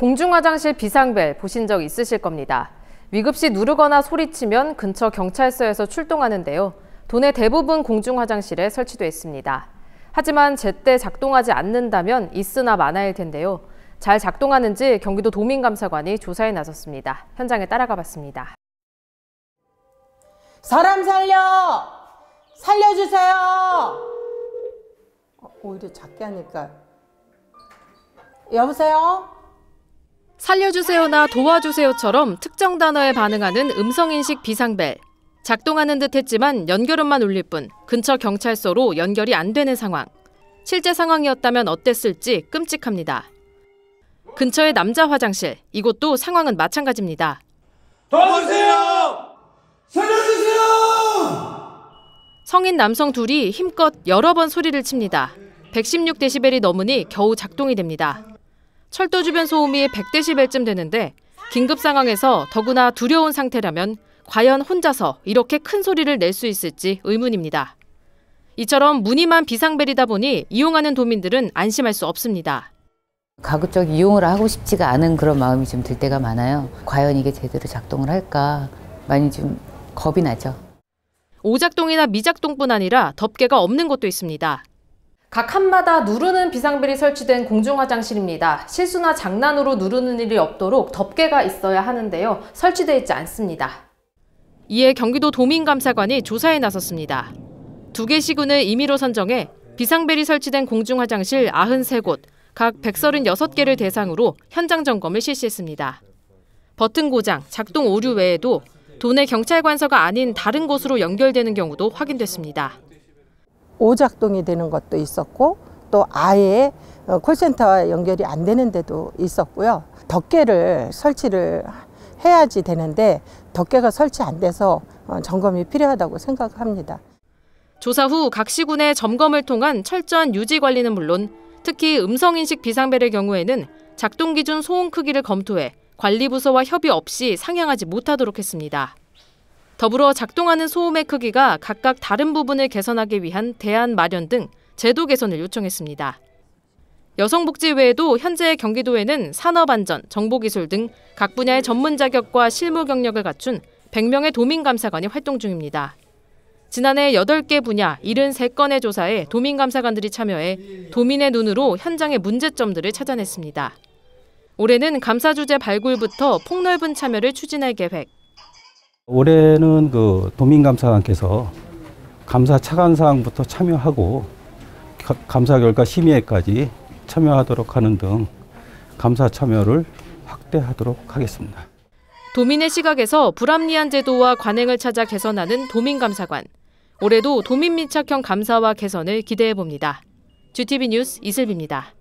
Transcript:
공중화장실 비상벨 보신 적 있으실 겁니다. 위급 시 누르거나 소리치면 근처 경찰서에서 출동하는데요. 도내 대부분 공중화장실에 설치되어 있습니다. 하지만 제때 작동하지 않는다면 있으나 마나일 텐데요. 잘 작동하는지 경기도 도민감사관이 조사에 나섰습니다. 현장에 따라가 봤습니다. 사람 살려! 살려주세요! 어, 오히려 작게 하니까. 여보세요? 살려주세요나 도와주세요처럼 특정 단어에 반응하는 음성인식 비상벨. 작동하는 듯 했지만 연결음만 울릴 뿐 근처 경찰서로 연결이 안 되는 상황. 실제 상황이었다면 어땠을지 끔찍합니다. 근처의 남자 화장실, 이곳도 상황은 마찬가지입니다. 도와주세요! 살려주세요! 성인 남성 둘이 힘껏 여러 번 소리를 칩니다. 116데시벨이 넘으니 겨우 작동이 됩니다. 철도 주변 소음이 100데시벨쯤 되는데 긴급 상황에서 더구나 두려운 상태라면 과연 혼자서 이렇게 큰 소리를 낼 수 있을지 의문입니다. 이처럼 무늬만 비상벨이다 보니 이용하는 도민들은 안심할 수 없습니다. 가급적 이용을 하고 싶지가 않은 그런 마음이 좀 들 때가 많아요. 과연 이게 제대로 작동을 할까 많이 좀 겁이 나죠. 오작동이나 미작동뿐 아니라 덮개가 없는 곳도 있습니다. 각 칸마다 누르는 비상벨이 설치된 공중화장실입니다. 실수나 장난으로 누르는 일이 없도록 덮개가 있어야 하는데요. 설치되어 있지 않습니다. 이에 경기도 도민감사관이 조사에 나섰습니다. 두 개 시군을 임의로 선정해 비상벨이 설치된 공중화장실 93곳, 각 136개를 대상으로 현장 점검을 실시했습니다. 버튼 고장, 작동 오류 외에도 도내 경찰관서가 아닌 다른 곳으로 연결되는 경우도 확인됐습니다. 오작동이 되는 것도 있었고 또 아예 어, 콜센터와 연결이 안 되는 데도 있었고요. 덮개를 설치를 해야지 되는데 덮개가 설치 안 돼서 어, 점검이 필요하다고 생각합니다. 조사 후 각 시군의 점검을 통한 철저한 유지 관리는 물론 특히 음성인식 비상벨의 경우에는 작동 기준 소음 크기를 검토해 관리부서와 협의 없이 상향하지 못하도록 했습니다. 더불어 작동하는 소음의 크기가 각각 다른 부분을 개선하기 위한 대안 마련 등 제도 개선을 요청했습니다. 여성복지 외에도 현재 경기도에는 산업안전, 정보기술 등 각 분야의 전문 자격과 실무 경력을 갖춘 100명의 도민감사관이 활동 중입니다. 지난해 8개 분야 73건의 조사에 도민감사관들이 참여해 도민의 눈으로 현장의 문제점들을 찾아냈습니다. 올해는 감사 주제 발굴부터 폭넓은 참여를 추진할 계획, 올해는 그 도민감사관께서 감사 차관 상부터 참여하고 감사 결과 심의회까지 참여하도록 하는 등 감사 참여를 확대하도록 하겠습니다. 도민의 시각에서 불합리한 제도와 관행을 찾아 개선하는 도민감사관. 올해도 도민 밀착형 감사와 개선을 기대해 봅니다. GTV 뉴스 이슬비입니다.